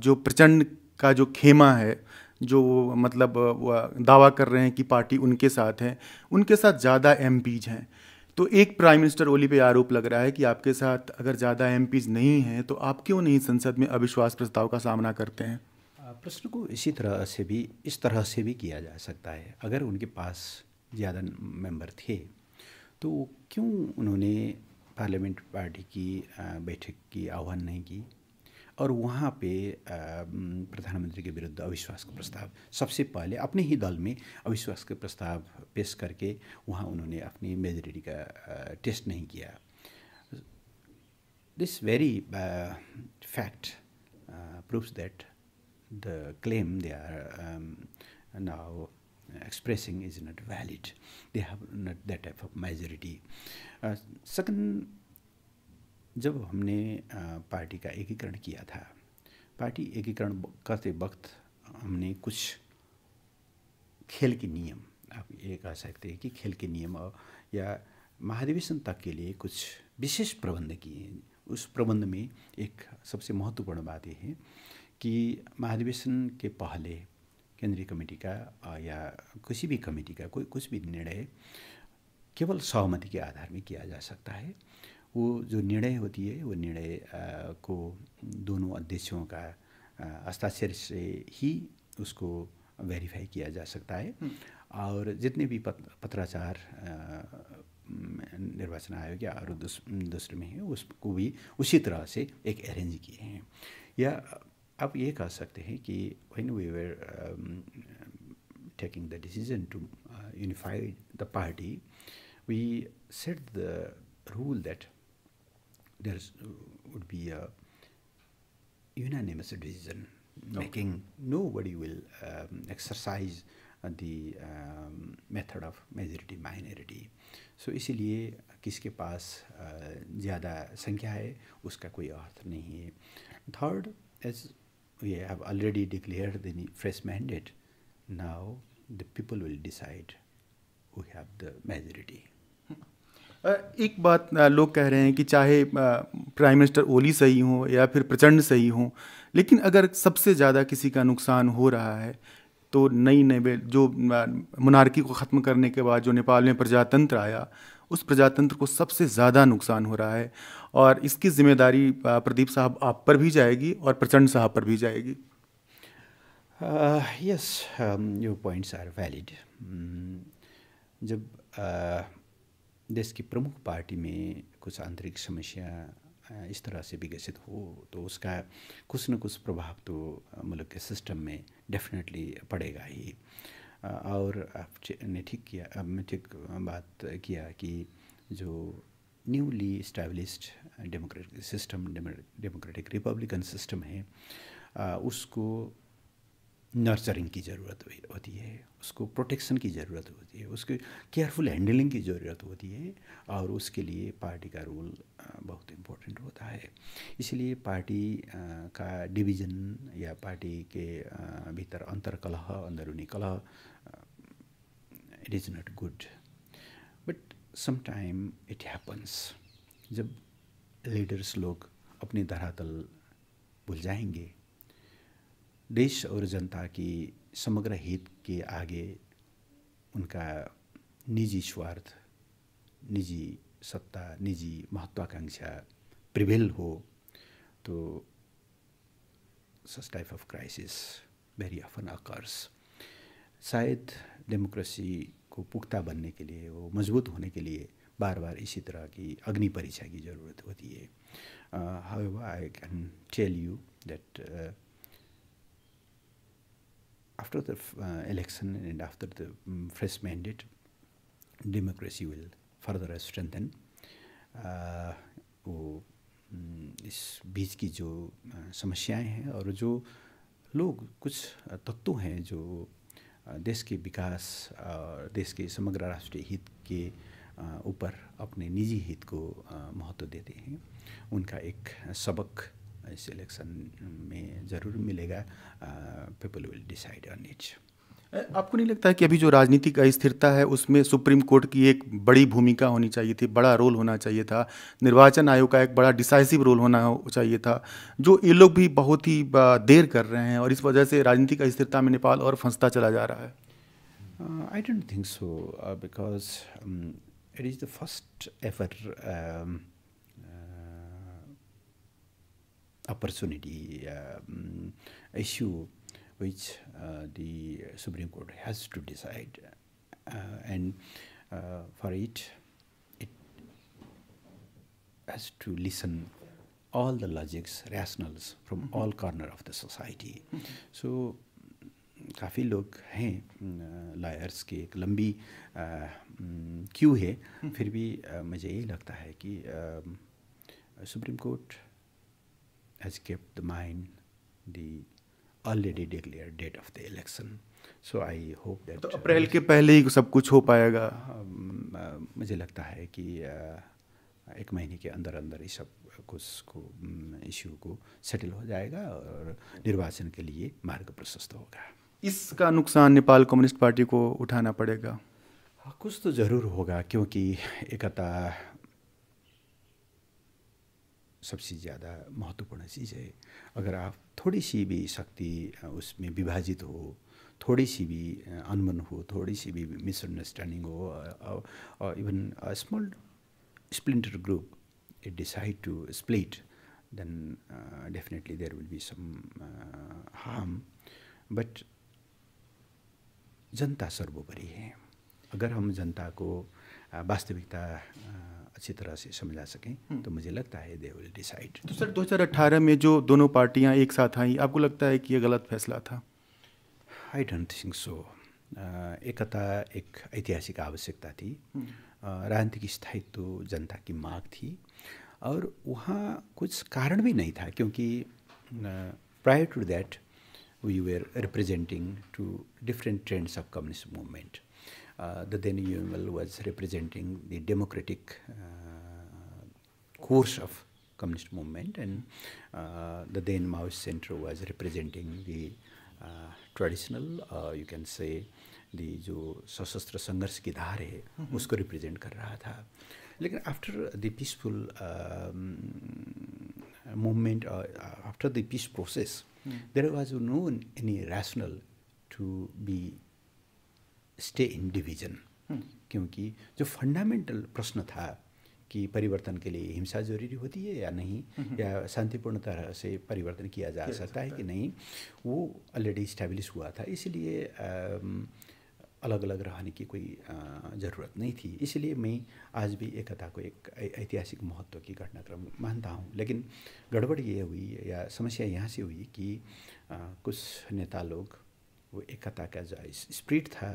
जो प्रचंड का जो खेमा है जो मतलब दावा कर रहे हैं कि पार्टी उनके साथ है उनके साथ ज़्यादा एम हैं तो एक प्राइम मिनिस्टर ओली पे आरोप लग रहा है कि आपके साथ अगर ज़्यादा एम नहीं हैं तो आप क्यों नहीं संसद में अविश्वास प्रस्ताव का सामना करते हैं प्रश्न को इसी तरह से भी इस तरह से भी किया जा सकता है अगर उनके पास ज़्यादा मेंबर थे तो क्यों उन्होंने पार्लियामेंट पार्टी की बैठक की आह्वान नहीं की और वहाँ पे प्रधानमंत्री के विरुद्ध अविश्वास का प्रस्ताव सबसे पहले अपने ही दल में अविश्वास के प्रस्ताव पेश करके वहाँ उन्होंने अपनी मेजोरिटी का टेस्ट नहीं किया this very fact proves that the claim they are now expressing is not valid they have not that type of majority second जब हमने पार्टी का एकीकरण किया था पार्टी एकीकरण करते वक्त हमने कुछ खेल के नियम आप ये कह सकते हैं कि खेल के नियम या महाधिवेशन तक के लिए कुछ विशेष प्रबंध किए उस प्रबंध में एक सबसे महत्वपूर्ण बात यह है कि महाधिवेशन के पहले केंद्रीय कमेटी का या किसी भी कमेटी का कोई कुछ भी निर्णय केवल सहमति के आधार में किया जा सकता है वो जो निर्णय होती है वो निर्णय को दोनों अध्यक्षों का हस्ताक्षर से ही उसको वेरीफाई किया जा सकता है हम्म। और जितने भी पत, पत्राचार निर्वाचन आयोग या और दूसरे में है उसको भी उसी तरह से एक अरेंज किए हैं या आप ये कह सकते हैं कि when we were taking the decision to unify the party we set the rule that there is, would be a unanimous decision making. Nobody will um, exercise the um, method of majority minority. So, इसीलिए किसके पास ज़्यादा संख्या है उसका कोई Third, as we have already declared the fresh mandate, now the people will decide who have the majority. एक बात लोग कह रहे हैं कि चाहे प्राइम मिनिस्टर ओली सही हो या फिर प्रचंड सही हों लेकिन अगर सबसे ज़्यादा किसी का नुकसान हो रहा है तो नई नए जो मुनारकी को ख़त्म करने के बाद जो नेपाल में प्रजातंत्र आया उस प्रजातंत्र को सबसे ज़्यादा नुकसान हो रहा है और इसकी जिम्मेदारी प्रदीप साहब आप पर भी जाएगी और प्रचंड साहब पर भी जाएगी yes your points are valid जब uh, देश की प्रमुख पार्टी में कुछ आंतरिक समस्या इस तरह से विकसित हो तो उसका कुछ न कुछ प्रभाव तो मुल्क के सिस्टम में डेफिनेटली पड़ेगा ही और आपने ठीक किया आपने ठीक बात किया कि जो newly established democratic system democratic republican system है उसको नर्चरिंग की ज़रूरत होती है उसको प्रोटेक्शन की ज़रूरत होती है उसके केयरफुल हैंडलिंग की ज़रूरत होती है और उसके लिए पार्टी का रोल बहुत इम्पोर्टेंट होता है इसलिए पार्टी का डिवीज़न या पार्टी के भीतर अंतरकलह अंदरूनी कलह it is not good but समाइम इट हैपन्स जब लीडर्स लोग अपने धरातल भूल जाएंगे देश और जनता की समग्र हित के आगे उनका निजी स्वार्थ निजी सत्ता निजी महत्वाकांक्षा प्रिभेल हो तो such type of crisis very often occurs सायद डेमोक्रेसी को पुख्ता बनने के लिए वो मजबूत होने के लिए बार बार इसी तरह की अग्नि परीक्षा की ज़रूरत होती है how I can tell you that after the uh, election and after the um, fresh mandate, democracy will further strengthen. Uh, वो mm, इस बीच की जो uh, समस्याएं हैं और जो लोग कुछ तत्व हैं जो देश के विकास और देश के समग्र राष्ट्रीय हित के ऊपर अपने निजी हित को महत्व देते हैं उनका एक सबक सिलेक्शन इलेक्शन में ज़रूर मिलेगा people will decide on it आपको नहीं लगता है कि अभी जो राजनीतिक अस्थिरता है उसमें सुप्रीम कोर्ट की एक बड़ी भूमिका होनी चाहिए थी बड़ा रोल होना चाहिए था निर्वाचन आयोग का एक बड़ा डिसाइसिव रोल होना चाहिए था जो ये लोग भी बहुत ही देर कर रहे हैं और इस वजह से राजनीतिक अस्थिरता में नेपाल और फंसता चला जा रहा है I don't think so because it is the first effort opportunity um, issue which uh, the Supreme Court has to decide. Uh, and uh, for it, it has to listen all the logics, rationals from mm -hmm. all corner of the society. Mm -hmm. So काफ़ी लोग हैं lawyers की एक लंबी Q है फिर भी आ, मुझे यही लगता है कि supreme court has kept the mind the already declared date of the election. So I hope that तो अप्रैल के uh, पहले ही सब कुछ हो पाएगा um, uh, मुझे लगता है कि uh, एक महीने के अंदर अंदर ही सब कुछ को इश्यू um, को सेटल हो जाएगा और निर्वाचन के लिए मार्ग प्रशस्त होगा इसका नुकसान नेपाल कम्युनिस्ट पार्टी को उठाना पड़ेगा हाँ, कुछ तो ज़रूर होगा क्योंकि एकता सबसे ज़्यादा महत्वपूर्ण चीज़ है अगर आप थोड़ी सी भी शक्ति उसमें विभाजित हो थोड़ी सी भी अनबन हो थोड़ी सी भी मिसअंडरस्टैंडिंग हो और even small splinter group it decide to split then definitely there will be some harm but जनता सर्वोपरि है अगर हम जनता को वास्तविकता अच्छी तरह से समझा सकें हम्म। तो मुझे लगता है दे विल डिसाइड तो सर 2018 में जो दोनों पार्टियां एक साथ आई आपको लगता है कि ये गलत फैसला था आई डोंट थिंक सो एकता एक ऐतिहासिक आवश्यकता थी हम्म। राजनीतिक स्थायित्व जनता की मांग थी और वहाँ कुछ कारण भी नहीं था क्योंकि prior to that we were representing two different trends of communist movement Uh, the then UML was representing the democratic uh, course of communist movement, and uh, the then Maoist Center was representing the traditional, uh, you can say, the jo sashastr sangharsh ki dhar hai, represent kar raha tha. Lekin after the peaceful um, movement, after the peace process, there was no any rational to be stay in division क्योंकि जो fundamental प्रश्न था कि परिवर्तन के लिए हिंसा जरूरी होती है या नहीं हम्म। या शांतिपूर्ण तरह से परिवर्तन किया जा सकता है कि नहीं वो ऑलरेडी इस्टेब्लिश हुआ था इसलिए अलग अलग रहने की कोई ज़रूरत नहीं थी इसलिए मैं आज भी एकता को एक ऐतिहासिक महत्व की घटनाक्रम मानता हूँ लेकिन गड़बड़ ये हुई या समस्या यहाँ से हुई कि कुछ नेता लोग वो एकता का जो स्प्रिट था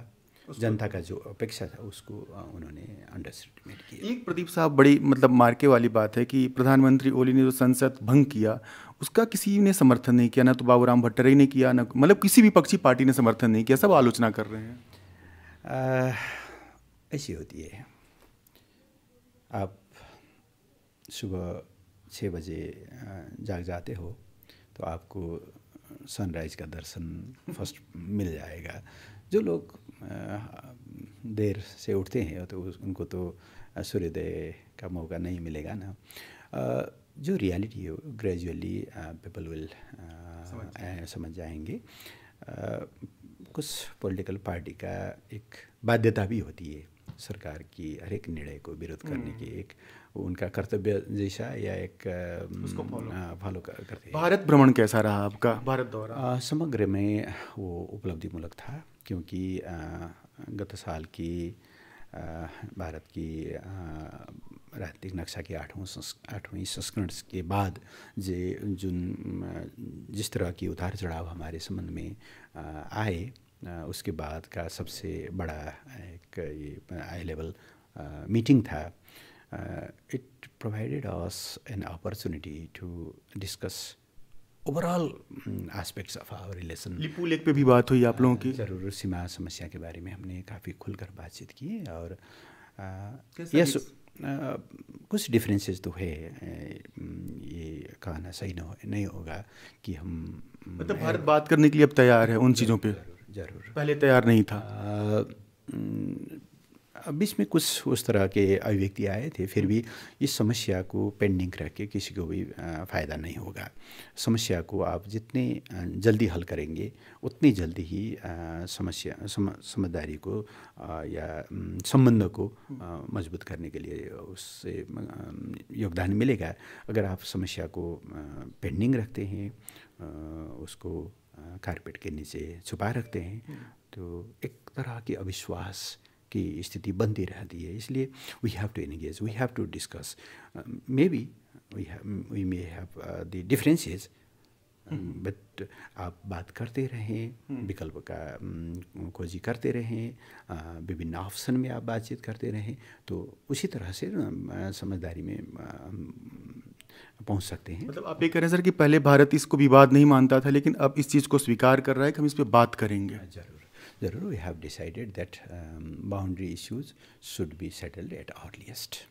जनता का जो अपेक्षा था उसको उन्होंने अंडरस्टिमेट किया एक प्रदीप साहब बड़ी मतलब मार्के वाली बात है कि प्रधानमंत्री ओली ने जो संसद भंग किया उसका किसी ने समर्थन नहीं किया ना तो बाबूराम भट्टरे ने किया ना मतलब किसी भी पक्षी पार्टी ने समर्थन नहीं किया सब आलोचना कर रहे हैं ऐसी होती है आप सुबह छः बजे जाग जाते हो तो आपको सनराइज़ का दर्शन फर्स्ट मिल जाएगा जो लोग देर से उठते हैं तो उनको तो सूर्योदय का मौका नहीं मिलेगा ना जो रियलिटी है ग्रेजुअली पीपल विल समझ जाएंगे कुछ पॉलिटिकल पार्टी का एक बाध्यता भी होती है सरकार की हर एक निर्णय को विरोध करने की हम्म। एक उनका कर्तव्य जैसा या एक फॉलो करते भारत भ्रमण कैसा रहा आपका भारत दौरा समग्र में वो उपलब्धिमूलक था क्योंकि गत साल की भारत की राजनीतिक नक्शा के आठवें आठवीं संस्करण के बाद जे जो जिस तरह की उतार चढ़ाव हमारे संबंध में आए उसके बाद का सबसे बड़ा एक ये लेवल मीटिंग था it provided us an opportunity to discuss overall aspects of our relation Lipulekh पे भी बात हुई आप लोगों की हाँ, ज़रूर सीमा समस्या के बारे में हमने काफ़ी खुलकर बातचीत की और यस कुछ डिफरेंसेस तो है ये कहना सही न हो, नहीं होगा कि हम मतलब भारत बात करने के लिए अब तैयार है उन चीज़ों पे जरूर पहले तैयार नहीं था आ, बीच में कुछ उस तरह के अभिव्यक्ति आए थे फिर भी इस समस्या को पेंडिंग रख के किसी को भी फ़ायदा नहीं होगा समस्या को आप जितने जल्दी हल करेंगे उतनी जल्दी ही समस्या सम, समझदारी को या संबंध को मजबूत करने के लिए उससे योगदान मिलेगा अगर आप समस्या को पेंडिंग रखते हैं उसको कारपेट के नीचे छुपा रखते हैं हम्म। तो एक तरह की अविश्वास की स्थिति बनती रहती है इसलिए we have to engage we have to discuss maybe we we may have the differences but आप बात करते रहें hmm. विकल्प का um, खोजी करते रहें uh, विभिन्न ऑप्शन में आप बातचीत करते रहें तो उसी तरह से um, uh, समझदारी में uh, पहुंच सकते हैं मतलब आप ये कह रहे हैं सर कि पहले भारत इसको विवाद नहीं मानता था लेकिन अब इस चीज़ को स्वीकार कर रहा है कि हम इस पर बात करेंगे हाँ, जरूर therefore we have decided that um, boundary issues should be settled at earliest.